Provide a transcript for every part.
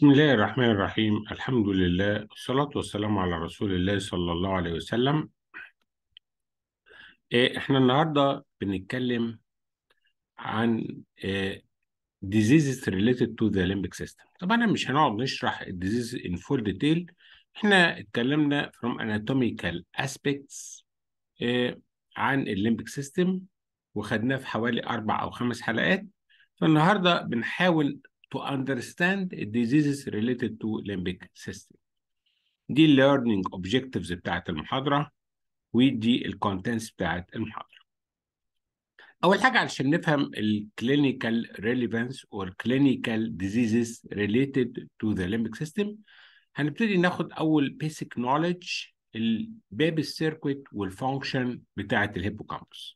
بسم الله الرحمن الرحيم الحمد لله والصلاة والسلام على رسول الله صلى الله عليه وسلم إيه، احنا النهاردة بنتكلم عن إيه، diseases related to the limbic system طبعا مش هنقعد نشرح diseases in full detail احنا اتكلمنا from anatomical aspects إيه، عن الليمبك سيستم وخدناه في حوالي أربع أو خمس حلقات فالنهاردة بنحاول to understand diseases related to limbic system دي learning objectives بتاعت المحاضرة ودي الكونتنتس بتاعت المحاضرة أول حاجة علشان نفهم ال clinical relevance or clinical diseases related to the limbic system هنبتدي ناخد أول basic knowledge الباب السيركويت والفانكشن بتاعت الهيبوكامبس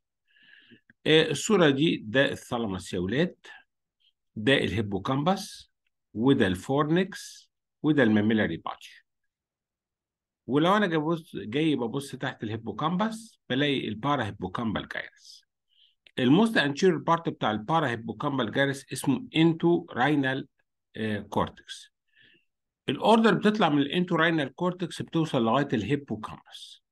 آه، الصورة دي ده الثالاموس يا ولاد ده الهيبوكامبس وده الفورنكس وده الماميلاري باتش ولو انا جبص جاي ببص تحت الهيبوكامبس بلاقي البارا هيبوكامبال جايرس الموست انشير بارت بتاع البارا هيبوكامبال جايرس اسمه انتو راينال كورتكس الاوردر بتطلع من الانتو راينال كورتكس بتوصل لغايه الهيبوكامبس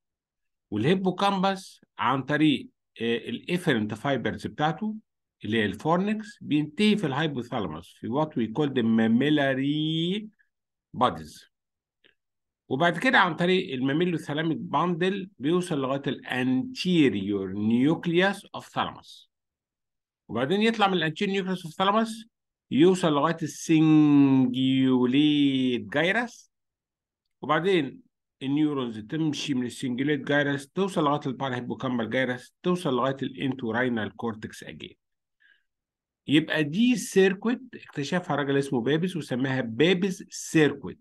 والهيبوكامبس عن طريق آه، الافرنت فايبرز بتاعته اللي هي الفورنكس بينتهي في الهايبوثالاموس في وات وي كول ذا ماميلاري بادز وبعد كده عن طريق الماميلوثالاميك باندل بيوصل لغايه الانتيريور نيوكليوس اوف ثالاموس وبعدين يطلع من الانتيريور نيوكليوس اوف ثالاموس يوصل لغايه السنجيوليت جايرس وبعدين النيورونز تمشي من السنجيوليت جايرس توصل لغايه البارهيبوكامبال جايرس توصل لغايه الانتوراينال كورتكس اجين يبقى دي سيركوت اكتشفها راجل اسمه بابس وسماها بابس سيركوت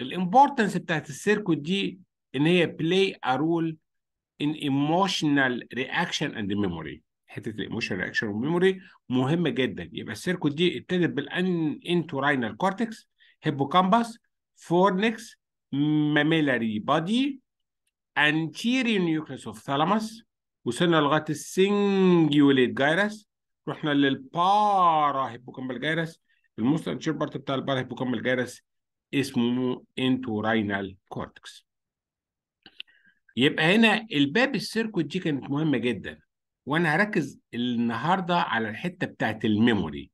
الامبورتنس بتاعت السيركوت دي ان هي بلاي ا رول ان ايموشنال رياكشن اند ميموري حته الايموشنال رياكشن والميموري مهمه جدا يبقى السيركوت دي ابتدت بالان انتوراينال كورتكس هيبوكامبس فورنكس ماميلاري بادي انتيري نيوكليس اوف ثالاموس وصلنا لغايه السنجيوليت جايرس رحنا للبارا هيبوكامبال جايرس المستنشر بارت بتاع البارا هيبوكامبال جايرس اسمه انتوراينال كورتكس يبقى هنا الباب السيركوت دي كانت مهمه جدا وانا هركز النهارده على الحته بتاعت الميموري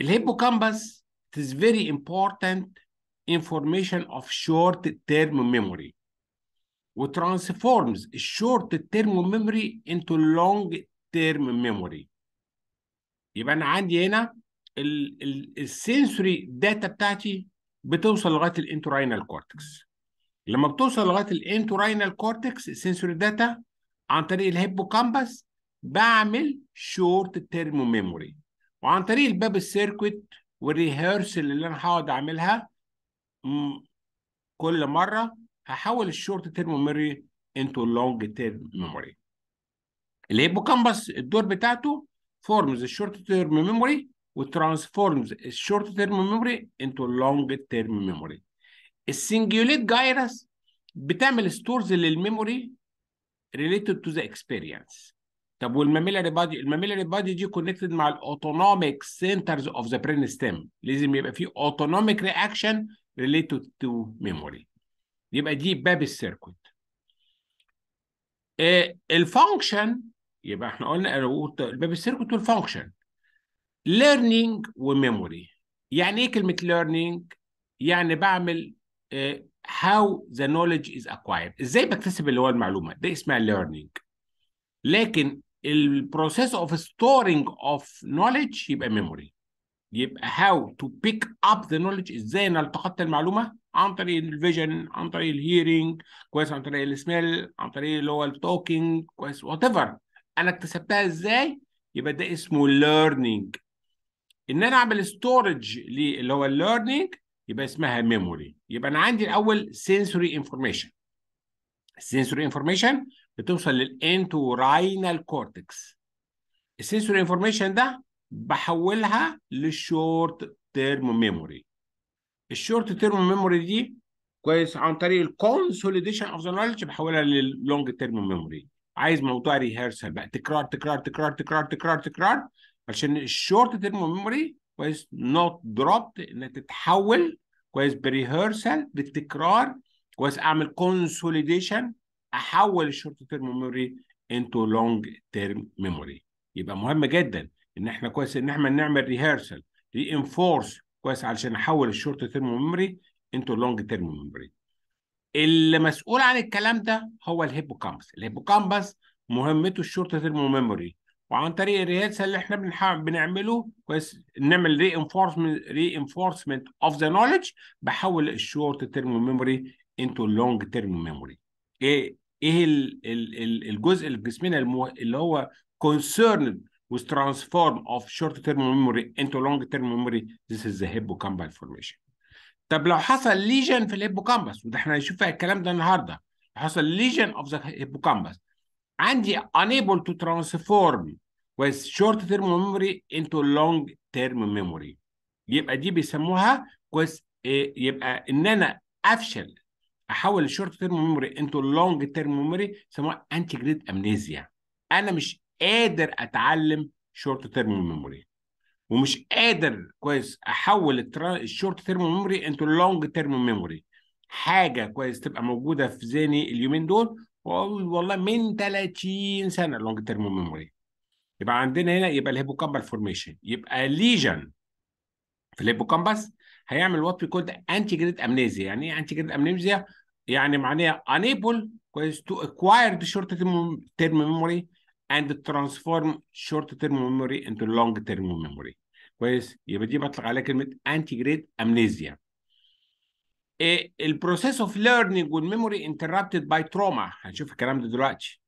الهيبوكامبس is very important information of short term memory وترانسفورمز الشورت تيرم ميموري انتو لونج تيرم ميموري يبقى انا عندي هنا السنسوري داتا بتاعتي بتوصل لغايه الانتوراينال كورتكس لما بتوصل لغايه الانتوراينال كورتكس السنسوري داتا عن طريق الهيبوكامبس بعمل شورت تيرم ميموري وعن طريق الباب السيركت والريهرسل اللي انا هقعد اعملها كل مره هحول الشورت تيرم ميموري انتو لونج تيرم ميموري الهيبوكامبس الدور بتاعته forms a short-term memory which transforms a short-term memory into long-term memory. السنجوليت جايرس بتعمل ستورز للميموري related to the experience. طب والماميلاري بادي الماميلاري بادي دي كونكتد مع الاوتونوميك سنترز اوف ذا برين ستيم لازم يبقى في اوتونوميك رياكشن related to memory. يبقى دي باب السيركت. الفانكشن يبقى احنا قلنا الباب السيركت والفانكشن ليرنينج وميموري يعني ايه كلمه ليرنينج يعني بعمل هاو ذا نوليدج از اكوايرد ازاي بكتسب اللي هو المعلومه ده اسمها ليرنينج لكن البروسيس اوف ستورنج اوف نوليدج يبقى ميموري يبقى هاو تو بيك اب ذا نوليدج ازاي انا التقطت المعلومه عن طريق الفيجن عن طريق الهيرنج كويس عن طريق السميل عن طريق اللي هو التوكينج كويس وات ايفر انا اكتسبتها ازاي يبقى ده اسمه ليرنينج ان انا اعمل ستورج اللي هو الليرنينج يبقى اسمها ميموري يبقى انا عندي الاول سنسوري انفورميشن السنسوري انفورميشن بتوصل للانتوراينال كورتكس السنسوري انفورميشن ده بحولها للشورت تيرم ميموري الشورت تيرم ميموري دي كويس عن طريق الكونسوليديشن اوف ذا نولج بحولها لللونج تيرم ميموري عايز موضوع ريهرسال بقى تكرار تكرار تكرار تكرار تكرار تكرار عشان الشورت تيرم ميموري كويس نوت دروبت انها تتحول كويس بريهرسال بالتكرار كويس اعمل كونسوليديشن احول الشورت تيرم ميموري انتو لونج تيرم ميموري يبقى مهم جدا ان احنا كويس ان احنا نعمل ريهرسال ري انفورس كويس علشان احول الشورت تيرم ميموري انتو لونج تيرم ميموري اللي مسؤول عن الكلام ده هو الهيبوكامبس الهيبوكامبس مهمته الشورت تيرم ميموري وعن طريق الريهرسال اللي احنا بنعمله كويس نعمل ري انفورسمنت ري انفورسمنت اوف ذا نوليدج بحول الشورت تيرم ميموري انتو لونج تيرم ميموري ايه ايه الجزء اللي في جسمنا اللي هو concerned with transform of short term memory into long term memory this is the hippocampal formation طب لو حصل ليجن في الهيبوكامبس وده احنا هنشوف الكلام ده النهارده حصل ليجن اوف ذا هيبوكامبس عندي unable to transform ويز شورت تيرم ميموري انتو لونج تيرم ميموري يبقى دي بيسموها كويس آه، يبقى ان انا افشل احول الشورت تيرم ميموري انتو لونج تيرم ميموري يسموها انتي جريد امنيزيا انا مش قادر اتعلم شورت تيرم ميموري ومش قادر كويس احول الشورت تيرم ميموري انتو لونج تيرم ميموري حاجه كويس تبقى موجوده في ذهني اليومين دول واقول والله من 30 سنه لونج تيرم ميموري يبقى عندنا هنا يبقى الهيبوكامبال فورميشن يبقى ليجن في الهيبوكامبس هيعمل وات وي كولد انتي جريد امنيزيا يعني ايه انتي جريد امنيزيا يعني معناها انيبل كويس تو اكواير شورت تيرم ميموري and transform short term memory into long term memory كويس يبقى دي بطلق عليها كلمه انتي جريد امنيزيا البروسيس اوف ليرنينج والميموري انتربتد باي تروما هنشوف الكلام ده دلوقتي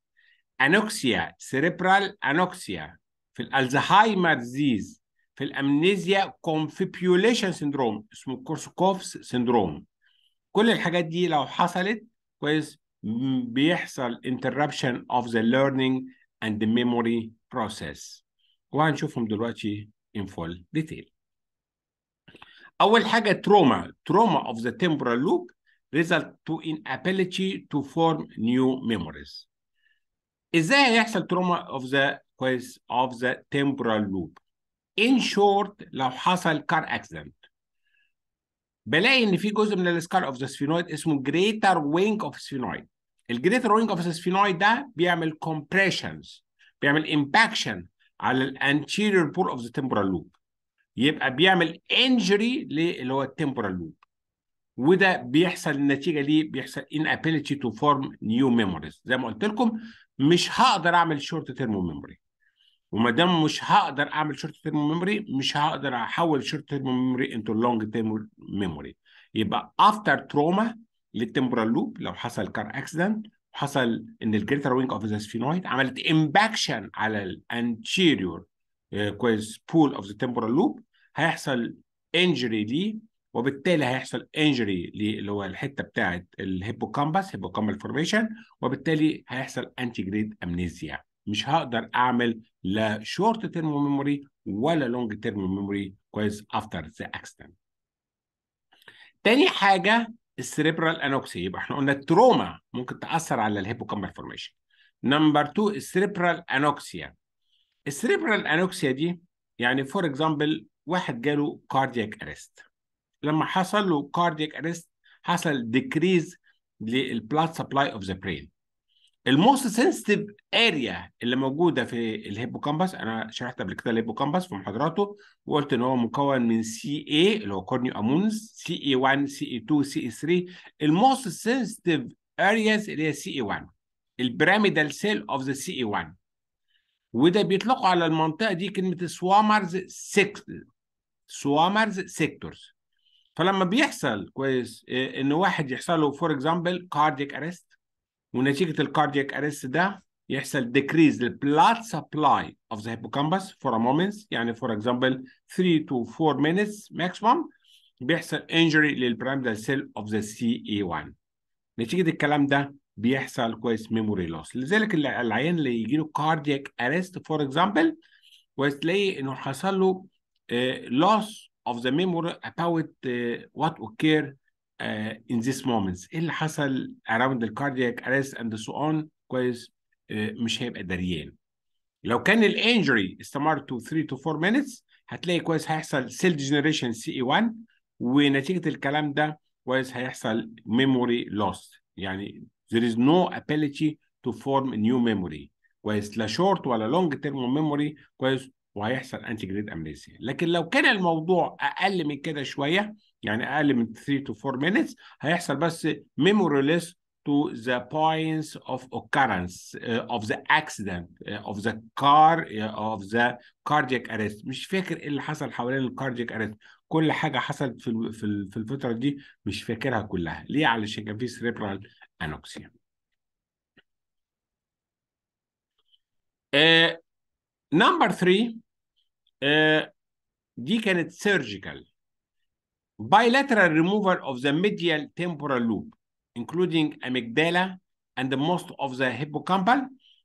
انوكسيا cerebral انوكسيا في الالزهايمر ديزيز في الامنيزيا كونفيبيوليشن سيندروم اسمه كورسكوفس سيندروم كل الحاجات دي لو حصلت كويس بيحصل interruption of the learning and the memory process وهنشوفهم دلوقتي in full detail أول حاجة trauma trauma of the temporal loop result to inability to form new memories ازاي هيحصل trauma of the كويس of the temporal loop in short لو حصل car accident بلاقي ان في جزء من السكار of the sphenoid اسمه greater wing of sphenoid الجريت رولينج اوف السفينويد ده بيعمل كومبريشنز بيعمل امباكشن على الانتيريور بول اوف ذا تمبرال لوب يبقى بيعمل انجري اللي هو التمبرال لوب وده بيحصل النتيجه ليه بيحصل inability تو فورم نيو ميموريز زي ما قلت لكم مش هقدر اعمل شورت تيرم ميموري وما دام مش هقدر اعمل شورت تيرم ميموري مش هقدر احول شورت تيرم ميموري انتو لونج تيرم ميموري يبقى افتر تروما للتمبرال لوب لو حصل كار اكسيدنت حصل ان الجريتر وينج اوف ذا سفينويد عملت امباكشن على الانتيريور آه، كويس بول اوف ذا تمبرال لوب هيحصل انجري ليه وبالتالي هيحصل انجري اللي هو الحته بتاعه الهيبوكامبس هيبوكامبل فورميشن وبالتالي هيحصل انتي جريد امنيزيا مش هقدر اعمل لا شورت تيرم ميموري ولا لونج تيرم ميموري كويس افتر ذا اكسيدنت تاني حاجه السريبرال انوكسي يبقى احنا قلنا التروما ممكن تاثر على الهيبوكامبال فورميشن نمبر 2 السريبرال انوكسيا السريبرال انوكسيا دي يعني فور اكزامبل واحد جاله كاردياك اريست لما حصل له كاردياك اريست حصل ديكريز للبلاد سبلاي اوف ذا برين الموست سنسيتيف اريا اللي موجوده في الهيبوكامبس انا شرحت قبل كده الهيبوكامبس في محاضراته وقلت ان هو مكون من سي اي اللي هو كورنيو امونز سي اي 1 سي اي 2 سي اي 3 الموست سنسيتيف ارياز اللي هي سي اي 1 البيراميدال سيل اوف ذا سي اي 1 وده بيطلقوا على المنطقه دي كلمه سوامرز سيكت سوامرز سيكتورز فلما بيحصل كويس إيه، ان واحد يحصل له فور اكزامبل كارديك اريست ونتيجه الكاردياك اريست ده يحصل decrease the blood supply of the hippocampus for a moment يعني for example 3 to 4 minutes maximum بيحصل injury للبرامدال cell of the CA1 نتيجة الكلام ده بيحصل كويس memory loss لذلك العيان اللي يجي له cardiac arrest for example وتلاقي انه حصل له uh, loss of the memory about uh, what occurred uh, in these moments ايه اللي حصل around the cardiac arrest and so on كويس uh, مش هيبقى دريان لو كان الانجري استمر to 3 to 4 minutes هتلاقي كويس هيحصل cell degeneration ce 1 ونتيجه الكلام ده كويس هيحصل memory loss يعني there is no ability to form new memory كويس لا شورت ولا لونج تيرم ميموري كويس وهيحصل anti جريد amnesia لكن لو كان الموضوع اقل من كده شويه يعني اقل من 3 to 4 minutes هيحصل بس memory less to the points of occurrence uh, of the accident uh, of the car uh, of the cardiac arrest مش فاكر ايه اللي حصل حوالين الكارديك arrest كل حاجه حصلت في في الفتره دي مش فاكرها كلها ليه علشان كان في سريبرال انوكسيا نمبر 3 دي كانت سيرجيكال bilateral removal of the medial temporal loop including amygdala and most of the hippocampal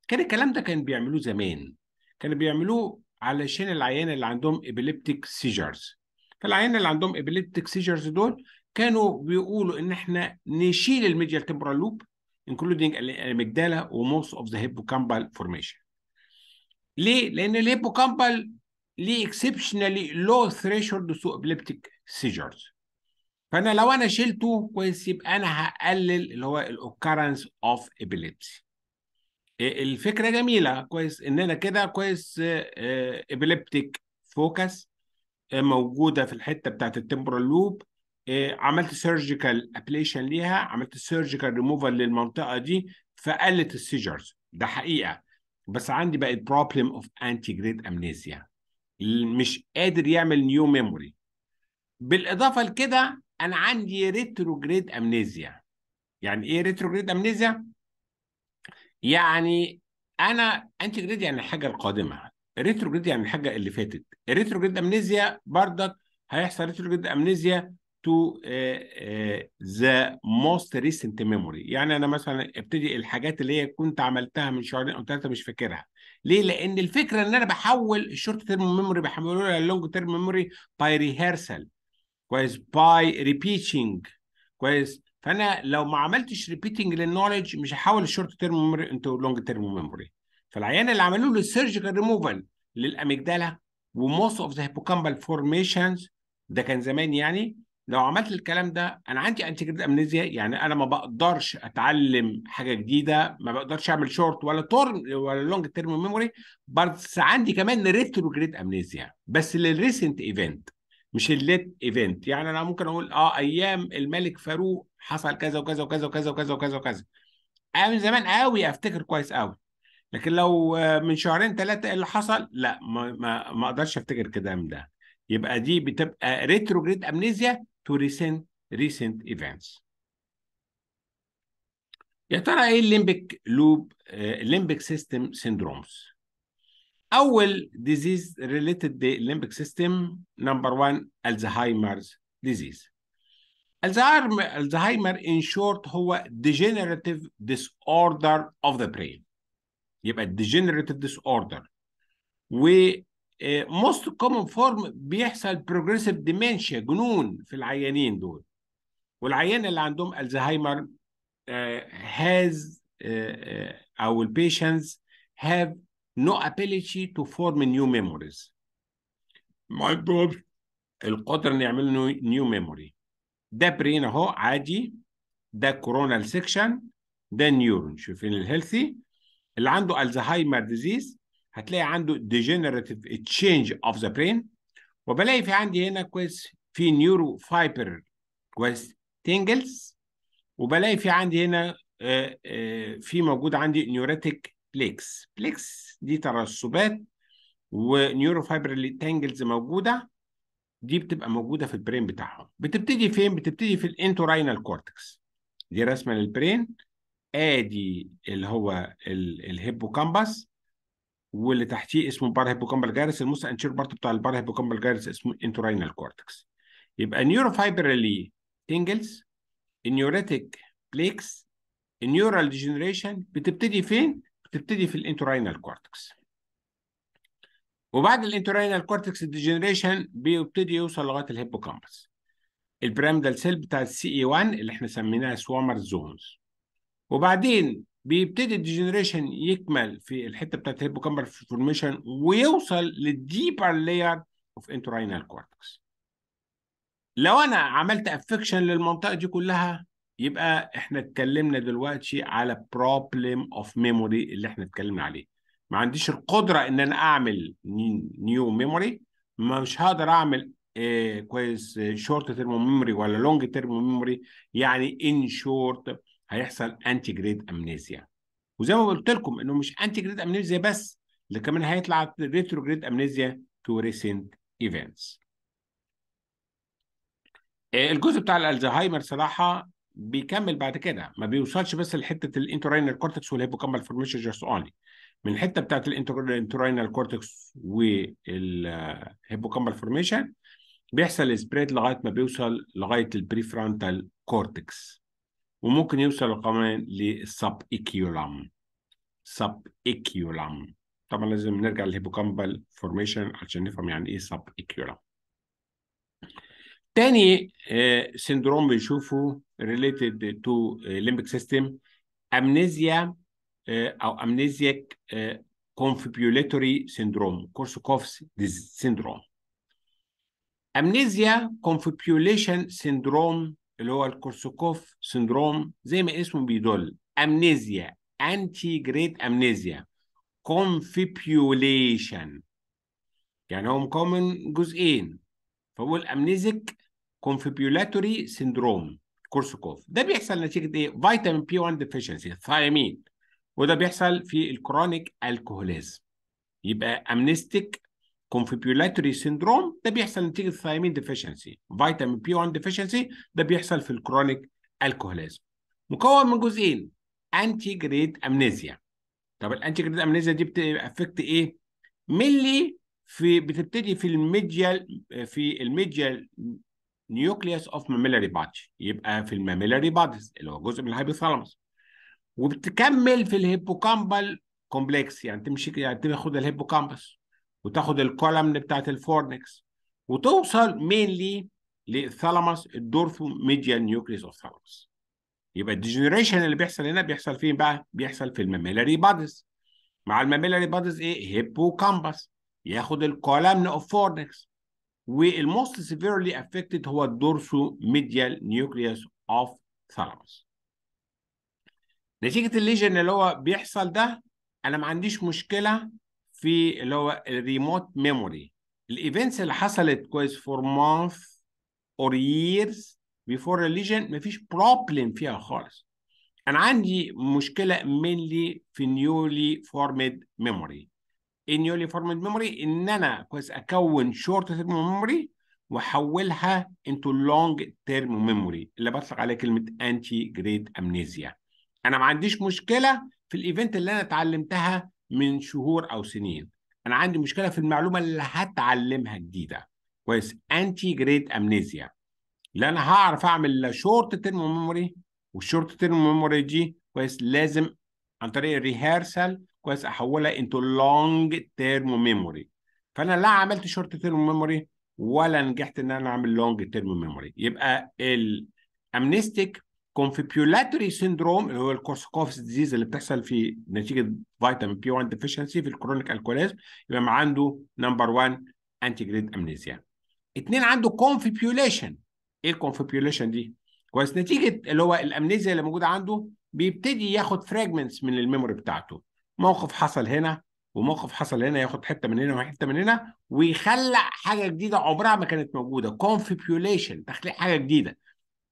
كان الكلام ده كان بيعملوه زمان كانوا بيعملوه علشان العيان اللي عندهم epileptic seizures فالعيان اللي عندهم epileptic seizures دول كانوا بيقولوا ان احنا نشيل الميديال temporal loop including الاميجدالا most اوف ذا هيبوكامبال فورميشن ليه؟ لان الهيبوكامبال ليه اكسبشنالي لو ثريشولد to ابليبتيك سيجرز فانا لو انا شلته كويس يبقى انا هقلل اللي هو الاوكرنس اوف ابيليبسي الفكره جميله كويس ان انا كده كويس ابيليبتيك آه، فوكس آه، آه، موجوده في الحته بتاعت التمبرال لوب عملت سيرجيكال ابليشن ليها عملت سيرجيكال ريموفال للمنطقه دي فقلت السيجرز ده حقيقه بس عندي بقى بروبلم اوف انتي جريد امنيزيا مش قادر يعمل نيو ميموري بالاضافه لكده انا عندي ريتروجريد امنيزيا يعني ايه ريتروجريد امنيزيا يعني انا انتي جريد يعني الحاجه القادمه ريتروجريد يعني الحاجه اللي فاتت ريتروجريد امنيزيا بردك هيحصل ريتروجريد امنيزيا تو ذا موست ريسنت ميموري يعني انا مثلا ابتدي الحاجات اللي هي كنت عملتها من شهرين او ثلاثه مش فاكرها ليه لان الفكره ان انا بحول الشورت تيرم ميموري بحولها للونج تيرم ميموري باي ريهرسل كويس باي ريبيتنج كويس فانا لو ما عملتش ريبيتنج للنولج مش هحول الشورت تيرم ميموري انتو لونج تيرم ميموري فالعيان اللي عملوا له سيرجيكال ريموفال للاميجدالا وموست اوف ذا هيبوكامبال فورميشنز ده كان زمان يعني لو عملت الكلام ده انا عندي انتجريد امنيزيا يعني انا ما بقدرش اتعلم حاجه جديده ما بقدرش اعمل شورت ولا تورم ولا لونج تيرم ميموري بس عندي كمان ريتروجريد امنيزيا بس للريسنت ايفنت مش الليت ايفنت يعني انا ممكن اقول اه ايام الملك فاروق حصل كذا وكذا وكذا وكذا وكذا وكذا وكذا آه من زمان قوي افتكر كويس قوي لكن لو من شهرين ثلاثه اللي حصل لا ما ما, ما اقدرش افتكر كده من ده يبقى دي بتبقى ريتروجريد امنيزيا تو ريسنت ريسنت ايفنتس يا ترى ايه الليمبك لوب الليمبك سيستم سيندرومز اول disease related the limbic system number one Alzheimer's disease Alzheimer, Alzheimer in short هو degenerative disorder of the brain يبقى degenerative disorder و eh, most common form بيحصل progressive dementia جنون في العيانين دول والعيان اللي عندهم الزهايمر uh, eh, has eh, our patients have no ability to form new memories ما عندهمش القدره ان يعملوا نيو ميموري ده برين اهو عادي ده كورونال سيكشن ده نيورون شايفين الهيلثي اللي عنده الزهايمر ديزيز هتلاقي عنده ديجنريتيف تشينج اوف ذا برين وبلاقي في عندي هنا كويس في نيورو فايبر كويس تينجلز وبلاقي في عندي هنا آه، آه، في موجود عندي نيوراتيك بليكس بليكس دي ترسبات فايبر تانجلز موجوده دي بتبقى موجوده في البرين بتاعهم بتبتدي فين بتبتدي في الانتوراينال كورتكس دي رسمه للبرين ادي اللي هو الهيبوكامبس واللي تحتيه اسمه بار هيبوكامبال جايرس الموس انشير بارت بتاع البار هيبوكامبال جايرس اسمه انتوراينال كورتكس يبقى نيوروفايبرالي تنجلز النيوريتيك بليكس النيورال ديجنريشن بتبتدي فين بتبتدي في الانتورينال كورتكس وبعد الانتورينال كورتكس ديجنريشن بيبتدي يوصل لغايه الهيبوكامبس البرامدال سيل بتاع السي اي 1 اللي احنا سميناها سوامر زونز وبعدين بيبتدي الديجنريشن يكمل في الحته بتاعت الهيبوكامبر فورميشن ويوصل للديبر لاير اوف انتورينال كورتكس لو انا عملت افكشن للمنطقه دي كلها يبقى احنا اتكلمنا دلوقتي على problem of memory اللي احنا اتكلمنا عليه ما عنديش القدره ان انا اعمل نيو ميموري مش هقدر اعمل آه، كويس شورت تيرم ميموري ولا لونج تيرم ميموري يعني ان شورت هيحصل انتي جريد امنيزيا وزي ما قلت لكم انه مش انتي جريد امنيزيا بس اللي كمان هيطلع ريترو جريد امنيزيا تو ريسنت ايفنتس الجزء بتاع الالزهايمر صراحه بيكمل بعد كده ما بيوصلش بس لحته الانتراينال كورتكس والهيبوكامبال فورميشن جاست اونلي من الحته بتاعت الانتراينال كورتكس والهيبوكامبال فورميشن بيحصل سبريد لغايه ما بيوصل لغايه البريفرونتال كورتكس وممكن يوصل كمان للسب ايكيولام سب ايكيولام طبعا لازم نرجع للهيبوكامبال فورميشن عشان نفهم يعني ايه سب ايكيولام تاني آه، سندروم بنشوفه related to limbic system امنيزيا آه، او amnesiac آه، confibulatory syndrome كورسوكوفس سندروم امنيزيا كونفبيوليشن سيندروم اللي هو الكورسوكوف سندروم زي ما اسمه بيدل امنيزيا انتي جريد امنيزيا كونفبيوليشن يعني هو مكون من جزئين فبقول امنيزيك كونفيبيولاتوري سيندروم كورسكوف ده بيحصل نتيجه ايه فيتامين بي 1 ديفيشنسي الثايمين وده بيحصل في الكرونيك الكحوليز يبقى امنيستيك كونفيبيولاتوري سيندروم ده بيحصل نتيجه الثايمين ديفيشنسي فيتامين بي 1 ديفيشنسي ده بيحصل في الكرونيك الكحوليز مكون من جزئين انتي جريد امنيزيا طب الانتي جريد امنيزيا دي بتأفكت ايه ملي في بتبتدي في الميديال في الميديال nucleus of mammillary باتش يبقى في الماميلاري بادز اللي هو جزء من الهايبوثالاموس وبتكمل في الهيبوكامبال كومبلكس يعني تمشي يعني تاخد الهيبوكامبس وتاخد الكولمن بتاعت الفورنكس وتوصل مينلي للثالاموس الدورثو ميديال نيوكليس اوف ثالاموس يبقى الديجنريشن اللي بيحصل هنا بيحصل فين بقى؟ بيحصل في الماميلاري بادز مع الماميلاري بادز ايه؟ هيبوكامبس ياخد الكولمن اوف فورنكس والموست سيفيرلي افكتد هو الدورسو ميديال نيوكليوس اوف ثالاموس نتيجه الليجن اللي هو بيحصل ده انا ما عنديش مشكله في اللي هو الريموت ميموري الايفنتس اللي حصلت كويس فور مانث اور ييرز بيفور الليجن مفيش بروبلم فيها خالص انا عندي مشكله mainly في نيولي فورمد ميموري النيولي فورمد ميموري ان انا كويس اكون شورت تيرم ميموري واحولها انتو لونج تيرم ميموري اللي بطلق عليه كلمه انتي جريد امنيزيا انا ما عنديش مشكله في الايفنت اللي انا اتعلمتها من شهور او سنين انا عندي مشكله في المعلومه اللي هتعلمها جديده كويس انتي جريد امنيزيا لا انا هعرف اعمل شورت تيرم ميموري والشورت تيرم ميموري دي كويس لازم عن طريق الريهرسال كويس احولها انتو لونج تيرم ميموري فانا لا عملت شورت تيرم ميموري ولا نجحت ان انا اعمل لونج تيرم ميموري يبقى الامنيستيك كونفيبيولاتوري سيندروم اللي هو الكورسكوفس ديزيز اللي بتحصل في نتيجه فيتامين بي 1 ديفيشنسي في الكرونيك الكوليزم يبقى عنده نمبر 1 انتي جريد امنيزيا اثنين عنده كونفيبيوليشن ايه الكونفيبيوليشن دي كويس نتيجه اللي هو الامنيزيا اللي موجوده عنده بيبتدي ياخد فراجمنتس من الميموري بتاعته موقف حصل هنا وموقف حصل هنا ياخد حته من هنا وحته من هنا ويخلق حاجه جديده عمرها ما كانت موجوده كونفيبيوليشن تخليق حاجه جديده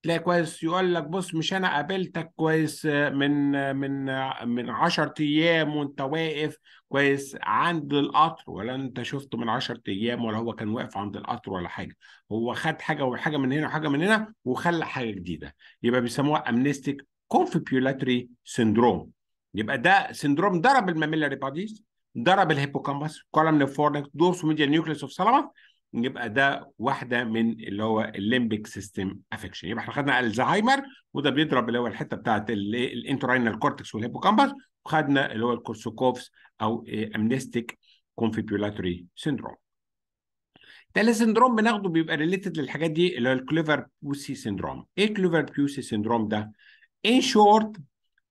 تلاقي كويس يقول لك بص مش انا قابلتك كويس من من من 10 ايام وانت واقف كويس عند القطر ولا انت شفته من 10 ايام ولا هو كان واقف عند القطر ولا حاجه هو خد حاجه وحاجه من هنا وحاجه من هنا وخلق حاجه جديده يبقى بيسموها امنيستيك كونفيبيولاتري سيندروم يبقى ده سندروم ضرب الماميلاري باديز ضرب الهيبوكامبس كولمن فورنكس دورس ميديا نيوكليس اوف سلامه يبقى ده واحده من اللي هو الليمبيك سيستم افكشن يبقى احنا خدنا الزهايمر وده بيضرب اللي هو الحته بتاعت الانتراينال كورتكس والهيبوكامبس وخدنا اللي هو الكورسوكوفس او امنيستيك كونفيبيولاتوري سندروم تالت سندروم بناخده بيبقى ريليتد للحاجات دي اللي هو الكليفر بيوسي سندروم ايه كليفر بيوسي سندروم ده ان شورت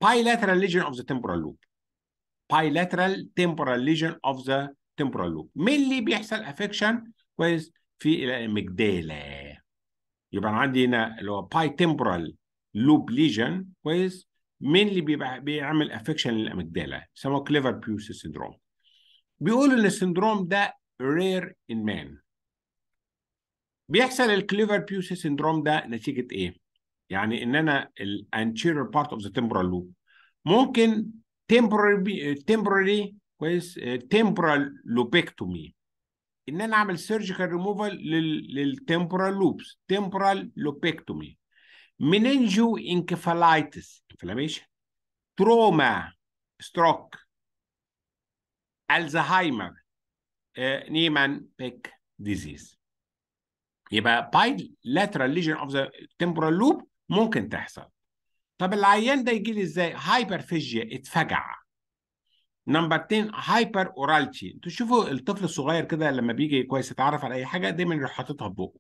bilateral lesion of the temporal lobe bilateral temporal lesion of the temporal lobe مين اللي بيحصل افكشن كويس في الامجدالا يبقى انا عندي هنا اللي هو باي تمبرال لوب ليجن كويس مين اللي بيعمل افكشن للامجدالا يسموه كليفر بيوس سيندروم بيقولوا ان السندروم ده رير ان مان بيحصل الكليفر بيوس سيندروم ده نتيجه ايه يعني ان انا ال anterior part of the temporal lobe ممكن temporary temporary كويس temporal lobectomy ان انا اعمل surgical removal للtemporal lobes temporal lobectomy meningoencephalitis inflammation trauma stroke الزهايمر نيمان بيك disease. يبقى bilateral lesion of the temporal lobe ممكن تحصل طب العيان ده يجي لي ازاي هايبر فيجيا اتفجع نمبر 2 هايبر اورالتي انتوا شوفوا الطفل الصغير كده لما بيجي كويس يتعرف على اي حاجه دايما يروح حاططها في بقه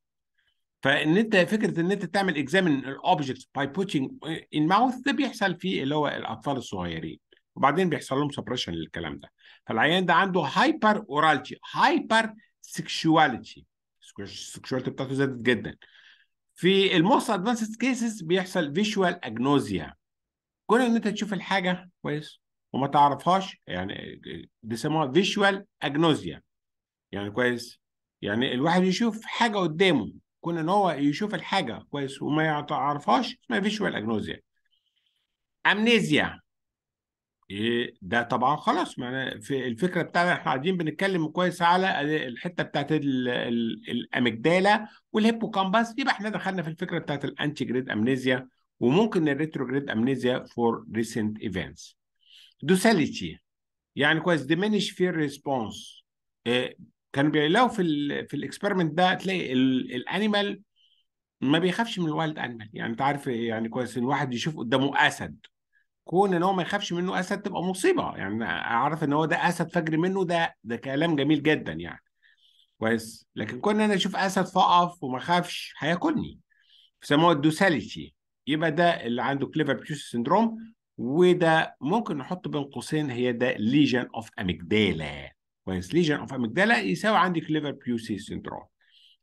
فان انت فكره ان انت تعمل اكزامين الاوبجكتس باي بوتشنج ان ماوث ده بيحصل في اللي هو الاطفال الصغيرين وبعدين بيحصل لهم سبريشن للكلام ده فالعيان ده عنده هايبر اورالتي هايبر سكشواليتي السكشواليتي بتاعته زادت جدا في الموست ادفانسد كيسز بيحصل فيجوال اجنوزيا كون ان انت تشوف الحاجه كويس وما تعرفهاش يعني بيسموها فيجوال اجنوزيا يعني كويس يعني الواحد يشوف حاجه قدامه كون ان هو يشوف الحاجه كويس وما يعرفهاش اسمها فيجوال اجنوزيا امنيزيا إيه، ده طبعا خلاص معناه في الفكره بتاعنا احنا قاعدين بنتكلم كويس على الحته بتاعت الاميجدالا والهيبوكامباس يبقى احنا دخلنا في الفكره بتاعت الانتي جريد امنيزيا وممكن الريترو جريد امنيزيا فور ريسنت ايفنتس دوساليتي يعني كويس ديمينش في ريسبونس كانوا بيلاقوا في ال في الاكسبيرمنت ده تلاقي الانيمال ما بيخافش من الوالد انيمال يعني انت عارف يعني كويس ان الواحد يشوف قدامه اسد كون ان هو ما يخافش منه اسد تبقى مصيبه يعني اعرف ان هو ده اسد فجر منه ده ده كلام جميل جدا يعني كويس لكن كون انا اشوف اسد فقف وما خافش هياكلني بيسموها الدوساليتي يبقى ده اللي عنده كليفر بيوس سندروم وده ممكن نحط بين قوسين هي ده ليجن اوف اميجدالا كويس ليجن اوف اميجدالا يساوي عندي كليفر بيوسي سندروم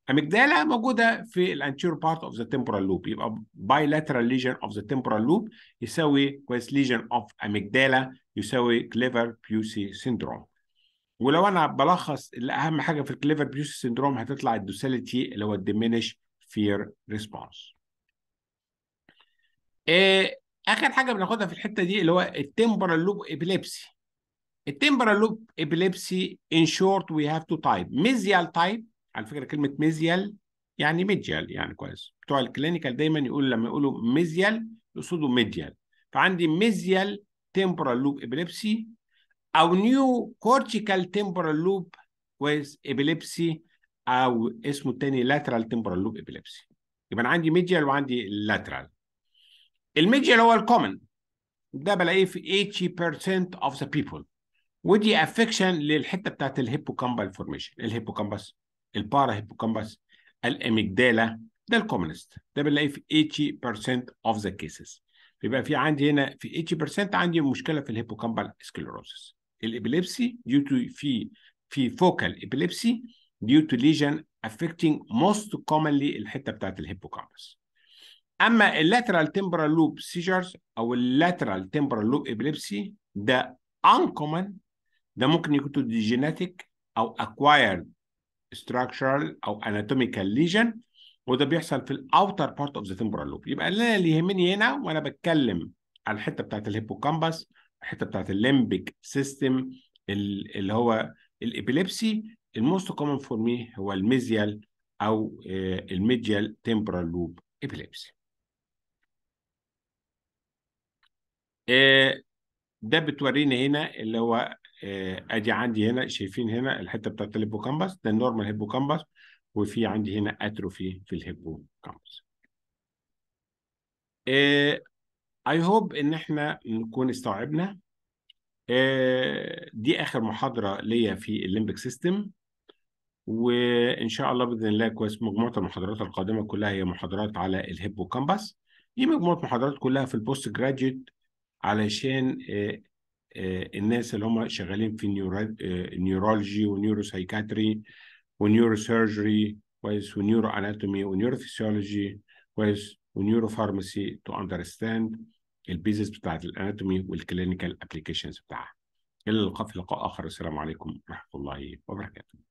أميجدالا موجوده في الانتيريور بارت اوف ذا تمبورال لوب يبقى bilateral ليجن اوف ذا temporal لوب يساوي كويس ليجن اوف amygdala يساوي كليفر بيوسي سيندروم ولو انا بلخص اللي اهم حاجه في الكليفر بيوسي سيندروم هتطلع الدوساليتي اللي هو الديمينش فير ريسبونس اخر حاجه بناخدها في الحته دي اللي هو التمبرال لوب الـ التمبرال لوب epilepsy ان شورت وي هاف تو تايب ميزيال تايب على فكره كلمه ميزيال يعني ميديال يعني كويس بتوع الكلينيكال دايما يقول لما يقولوا ميزيال يقصدوا ميديال فعندي ميزيال تيمبرال لوب ابيليبسي او نيو كورتيكال تيمبرال لوب كويس ابيليبسي او اسمه الثاني لاترال تيمبرال لوب ابيليبسي يبقى انا عندي ميديال وعندي لاترال الميديال هو الكومن ده بلاقيه في 80% of the people ودي افكشن للحته بتاعت الهيبوكامبال فورميشن الهيبوكامبس البارا هيبوكامبس الاميجدالا ده الكومنست ده بنلاقيه في 80% of the cases يبقى في عندي هنا في 80% عندي مشكله في الهيبوكامبال سكليروسيس الابيليبسي ديو تو في في فوكال ابيليبسي ديو تو ليجن affecting most commonly الحته بتاعت الهيبوكامبس اما اللاترال تمبرال لوب سيجرز او اللاترال تمبرال لوب ابيليبسي ده uncommon ده ممكن يكون دي جيناتيك او acquired structural او anatomical lesion وده بيحصل في الاوتر بارت اوف ذا تمبرال لوب يبقى اللي اللي يهمني هنا وانا بتكلم على الحته بتاعت الهيبوكامبس الحته بتاعت الليمبيك سيستم اللي هو الابيليبسي الموست كومن فور مي هو الميزيال او آه، الميديال تمبرال لوب ابيليبسي ده بتورينا هنا اللي هو ادي آه، عندي هنا شايفين هنا الحته بتاعت الهيبوكامبس ده النورمال هيبوكامبس وفي عندي هنا اتروفي في الهيبوكامبس اي آه، هوب ان احنا نكون استوعبنا آه، دي اخر محاضره ليا في الليمبك سيستم وان شاء الله باذن الله كويس مجموعه المحاضرات القادمه كلها هي محاضرات على الهيبوكامبس دي مجموعه محاضرات كلها في البوست جراديوت علشان آه، الناس اللي هم شغالين في آه، نيورولوجي ونيوروسايكاتري ونيوروسيرجري كويس ونيورو اناتومي ونيورو فيسيولوجي كويس ونيورو فارماسي تو اندرستاند البيزنس بتاعت الاناتومي والكلينيكال ابلكيشنز بتاعها الى اللقاء في لقاء اخر السلام عليكم ورحمه الله وبركاته